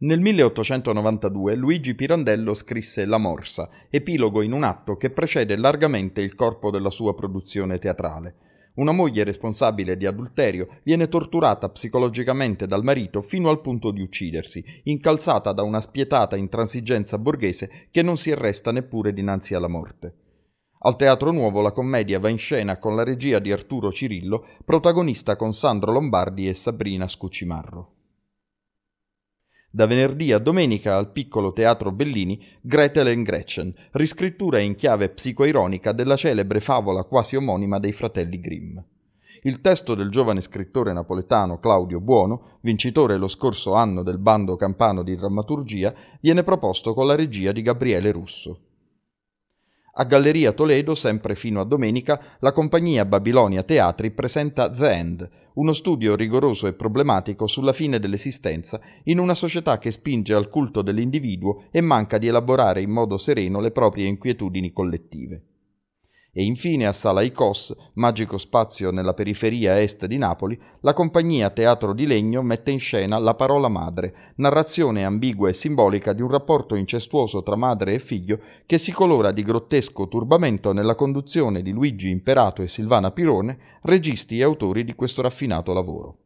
Nel 1892 Luigi Pirandello scrisse La Morsa, epilogo in un atto che precede largamente il corpo della sua produzione teatrale. Una moglie responsabile di adulterio viene torturata psicologicamente dal marito fino al punto di uccidersi, incalzata da una spietata intransigenza borghese che non si arresta neppure dinanzi alla morte. Al Teatro Nuovo la commedia va in scena con la regia di Arturo Cirillo, protagonista con Sandro Lombardi e Sabrina Scucimarro. Da venerdì a domenica al piccolo teatro Bellini Gretel and Gretchen, riscrittura in chiave psicoironica della celebre favola quasi omonima dei fratelli Grimm. Il testo del giovane scrittore napoletano Claudio Buono, vincitore lo scorso anno del bando campano di drammaturgia, viene proposto con la regia di Gabriele Russo. A Galleria Toledo, sempre fino a domenica, la compagnia Babilonia Teatri presenta The End, uno studio rigoroso e problematico sulla fine dell'esistenza in una società che spinge al culto dell'individuo e manca di elaborare in modo sereno le proprie inquietudini collettive. E infine a Sala Icos, magico spazio nella periferia est di Napoli, la compagnia Teatro di Legno mette in scena La parola madre, narrazione ambigua e simbolica di un rapporto incestuoso tra madre e figlio che si colora di grottesco turbamento nella conduzione di Luigi Imperato e Silvana Pirone, registi e autori di questo raffinato lavoro.